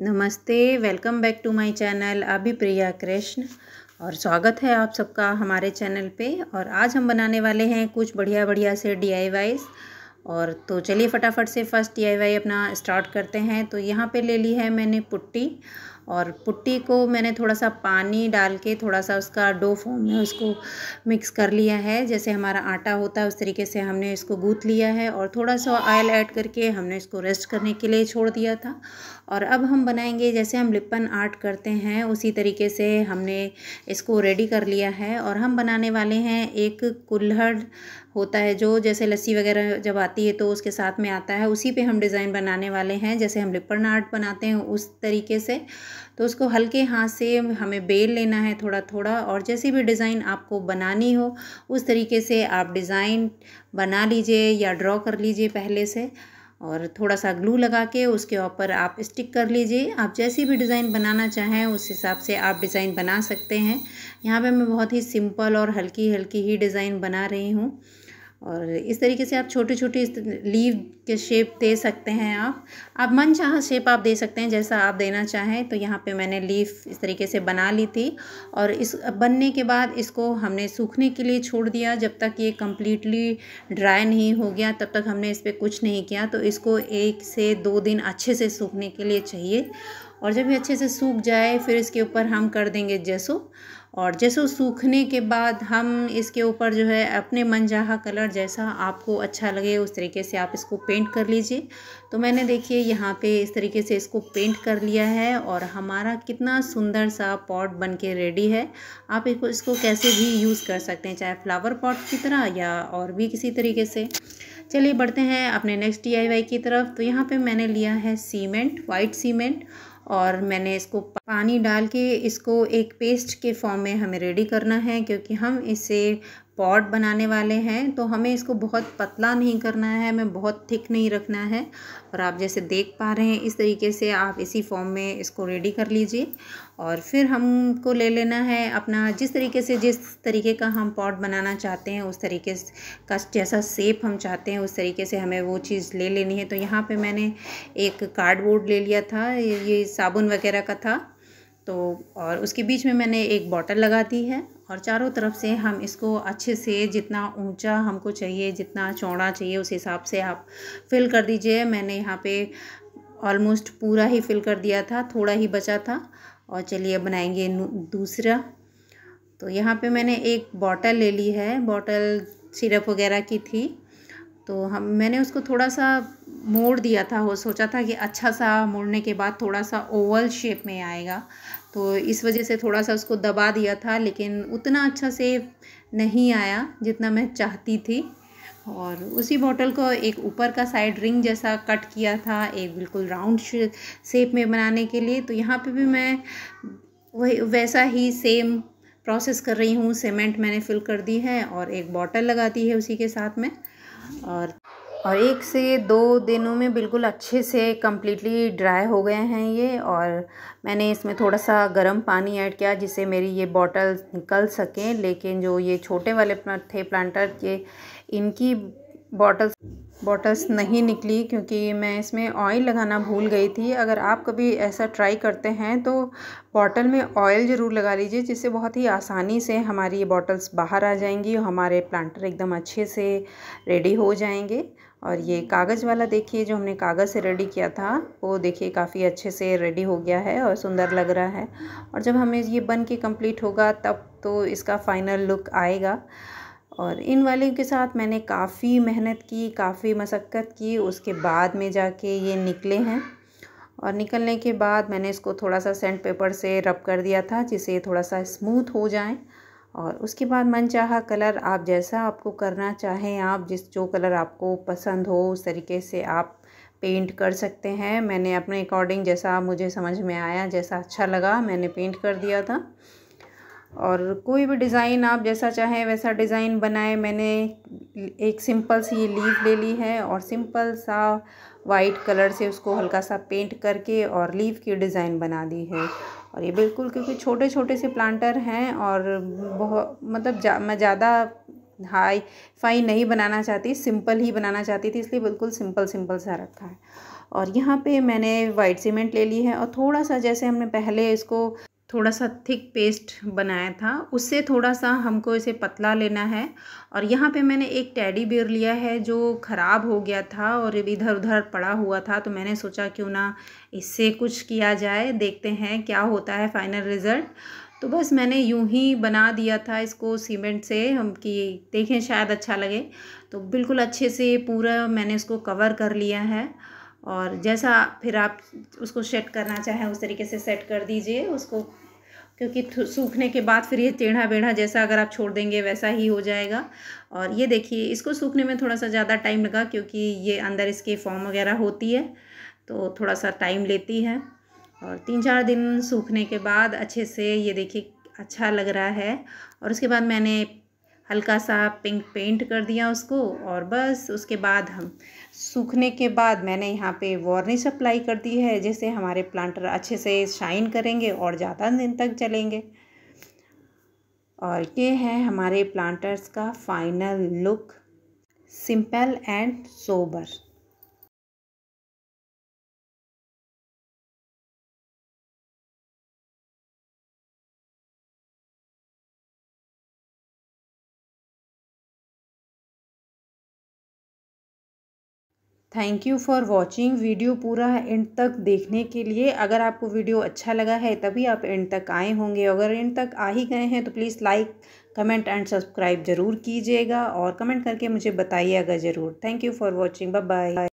नमस्ते welcome back to my channel अभी प्रिया कृष्ण और स्वागत है आप सबका हमारे चैनल पे और आज हम बनाने वाले हैं कुछ बढ़िया बढ़िया से डी आई और तो चलिए फटाफट से फर्स्ट डी अपना स्टार्ट करते हैं तो यहाँ पे ले ली है मैंने पुट्टी और पुट्टी को मैंने थोड़ा सा पानी डाल के थोड़ा सा उसका डो फॉर्म में उसको मिक्स कर लिया है जैसे हमारा आटा होता है उस तरीके से हमने इसको गूँथ लिया है और थोड़ा सा ऑयल ऐड करके हमने इसको रेस्ट करने के लिए छोड़ दिया था और अब हम बनाएंगे जैसे हम लिपन आर्ट करते हैं उसी तरीके से हमने इसको रेडी कर लिया है और हम बनाने वाले हैं एक कुल्हड़ होता है जो जैसे लस्सी वगैरह जब आती है तो उसके साथ में आता है उसी पे हम डिज़ाइन बनाने वाले हैं जैसे हम लिप्पन आर्ट बनाते हैं उस तरीके से तो उसको हल्के हाथ से हमें बेल लेना है थोड़ा थोड़ा और जैसी भी डिज़ाइन आपको बनानी हो उस तरीके से आप डिज़ाइन बना लीजिए या ड्रॉ कर लीजिए पहले से और थोड़ा सा ग्लू लगा के उसके ऊपर आप स्टिक कर लीजिए आप जैसी भी डिज़ाइन बनाना चाहें उस हिसाब से आप डिज़ाइन बना सकते हैं यहाँ पे मैं बहुत ही सिंपल और हल्की हल्की ही डिज़ाइन बना रही हूँ और इस तरीके से आप छोटे छोटे लीव के शेप दे सकते हैं आप आप मन चाह शेप आप दे सकते हैं जैसा आप देना चाहें तो यहाँ पे मैंने लीफ इस तरीके से बना ली थी और इस बनने के बाद इसको हमने सूखने के लिए छोड़ दिया जब तक ये कम्प्लीटली ड्राई नहीं हो गया तब तक हमने इस पर कुछ नहीं किया तो इसको एक से दो दिन अच्छे से सूखने के लिए चाहिए और जब ये अच्छे से सूख जाए फिर इसके ऊपर हम कर देंगे जैसो और जैसे सूखने के बाद हम इसके ऊपर जो है अपने मनचाहा कलर जैसा आपको अच्छा लगे उस तरीके से आप इसको पेंट कर लीजिए तो मैंने देखिए यहाँ पे इस तरीके से इसको पेंट कर लिया है और हमारा कितना सुंदर सा पॉट बन के रेडी है आप इसको इसको कैसे भी यूज़ कर सकते हैं चाहे फ्लावर पॉट की तरह या और भी किसी तरीके से चलिए बढ़ते हैं अपने नेक्स्ट डी की तरफ तो यहाँ पर मैंने लिया है सीमेंट वाइट सीमेंट और मैंने इसको पानी डाल के इसको एक पेस्ट के फॉर्म में हमें रेडी करना है क्योंकि हम इसे पॉट बनाने वाले हैं तो हमें इसको बहुत पतला नहीं करना है हमें बहुत थिक नहीं रखना है और आप जैसे देख पा रहे हैं इस तरीके से आप इसी फॉर्म में इसको रेडी कर लीजिए और फिर हमको ले लेना है अपना जिस तरीके से जिस तरीके का हम पॉट बनाना चाहते हैं उस तरीके का जैसा सेप हम चाहते हैं उस तरीके से हमें वो चीज़ ले लेनी है तो यहाँ पर मैंने एक कार्डबोर्ड ले लिया था ये साबुन वगैरह का था तो और उसके बीच में मैंने एक बॉटल लगा दी है और चारों तरफ से हम इसको अच्छे से जितना ऊंचा हमको चाहिए जितना चौड़ा चाहिए उस हिसाब से आप फिल कर दीजिए मैंने यहाँ पे ऑलमोस्ट पूरा ही फिल कर दिया था थोड़ा ही बचा था और चलिए बनाएंगे दूसरा तो यहाँ पे मैंने एक बॉटल ले ली है बॉटल सिरप वगैरह की थी तो हम मैंने उसको थोड़ा सा मोड़ दिया था वो सोचा था कि अच्छा सा मोड़ने के बाद थोड़ा सा ओवल शेप में आएगा तो इस वजह से थोड़ा सा उसको दबा दिया था लेकिन उतना अच्छा से नहीं आया जितना मैं चाहती थी और उसी बॉटल को एक ऊपर का साइड रिंग जैसा कट किया था एक बिल्कुल राउंड शेप में बनाने के लिए तो यहाँ पे भी मैं वही वैसा ही सेम प्रोसेस कर रही हूँ सीमेंट मैंने फिल कर दी है और एक बॉटल लगा दी है उसी के साथ में और और एक से दो दिनों में बिल्कुल अच्छे से कम्प्लीटली ड्राई हो गए हैं ये और मैंने इसमें थोड़ा सा गर्म पानी ऐड किया जिससे मेरी ये बॉटल निकल सकें लेकिन जो ये छोटे वाले थे प्लांटर के इनकी बॉटल्स बॉटल्स नहीं निकली क्योंकि मैं इसमें ऑयल लगाना भूल गई थी अगर आप कभी ऐसा ट्राई करते हैं तो बॉटल में ऑयल ज़रूर लगा लीजिए जिससे बहुत ही आसानी से हमारी ये बॉटल्स बाहर आ जाएंगी और हमारे प्लांटर एकदम अच्छे से रेडी हो जाएंगे और ये कागज़ वाला देखिए जो हमने कागज़ से रेडी किया था वो देखिए काफ़ी अच्छे से रेडी हो गया है और सुंदर लग रहा है और जब हमें ये बन के कम्प्लीट होगा तब तो इसका फ़ाइनल लुक आएगा और इन वाले के साथ मैंने काफ़ी मेहनत की काफ़ी मशक्क़त की उसके बाद में जाके ये निकले हैं और निकलने के बाद मैंने इसको थोड़ा सा सेंट पेपर से रब कर दिया था जिसे थोड़ा सा स्मूथ हो जाए और उसके बाद मनचाहा कलर आप जैसा आपको करना चाहें आप जिस जो कलर आपको पसंद हो उस तरीके से आप पेंट कर सकते हैं मैंने अपने अकॉर्डिंग जैसा मुझे समझ में आया जैसा अच्छा लगा मैंने पेंट कर दिया था और कोई भी डिज़ाइन आप जैसा चाहें वैसा डिज़ाइन बनाए मैंने एक सिंपल सी ये लीफ ले ली है और सिंपल सा वाइट कलर से उसको हल्का सा पेंट करके और लीफ की डिज़ाइन बना दी है और ये बिल्कुल क्योंकि छोटे छोटे से प्लांटर हैं और बहुत मतलब जा, मैं ज़्यादा हाई फाई नहीं बनाना चाहती सिंपल ही बनाना चाहती थी इसलिए बिल्कुल सिंपल सिंपल सा रखा है और यहाँ पे मैंने वाइट सीमेंट ले ली है और थोड़ा सा जैसे हमने पहले इसको थोड़ा सा थिक पेस्ट बनाया था उससे थोड़ा सा हमको इसे पतला लेना है और यहाँ पे मैंने एक टैडी बियर लिया है जो ख़राब हो गया था और इधर उधर पड़ा हुआ था तो मैंने सोचा क्यों ना इससे कुछ किया जाए देखते हैं क्या होता है फाइनल रिज़ल्ट तो बस मैंने यूं ही बना दिया था इसको सीमेंट से हम कि देखें शायद अच्छा लगे तो बिल्कुल अच्छे से पूरा मैंने इसको कवर कर लिया है और जैसा फिर आप उसको सेट करना चाहें उस तरीके से सेट कर दीजिए उसको क्योंकि सूखने के बाद फिर ये टेढ़ा बेढ़ा जैसा अगर आप छोड़ देंगे वैसा ही हो जाएगा और ये देखिए इसको सूखने में थोड़ा सा ज़्यादा टाइम लगा क्योंकि ये अंदर इसके फॉर्म वगैरह होती है तो थोड़ा सा टाइम लेती है और तीन चार दिन सूखने के बाद अच्छे से ये देखिए अच्छा लग रहा है और उसके बाद मैंने हल्का सा पिंक पेंट कर दिया उसको और बस उसके बाद हम सूखने के बाद मैंने यहाँ पे वार्निश अप्लाई कर दी है जिससे हमारे प्लांटर अच्छे से शाइन करेंगे और ज़्यादा दिन तक चलेंगे और ये है हमारे प्लांटर्स का final look simple and sober thank you for watching video पूरा एंड तक देखने के लिए अगर आपको वीडियो अच्छा लगा है तभी आप एंड तक आए होंगे अगर एंड तक आ ही गए हैं तो please like comment and subscribe ज़रूर कीजिएगा और कमेंट करके मुझे बताइएगा ज़रूर thank you for watching bye bye